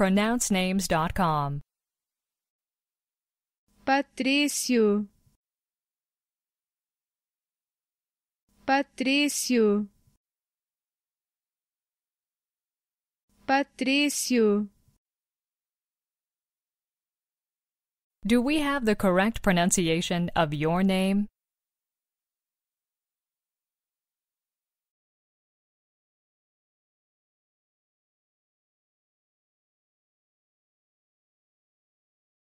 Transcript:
pronouncenames.com. Patrício Patrício Patrício Do we have the correct pronunciation of your name?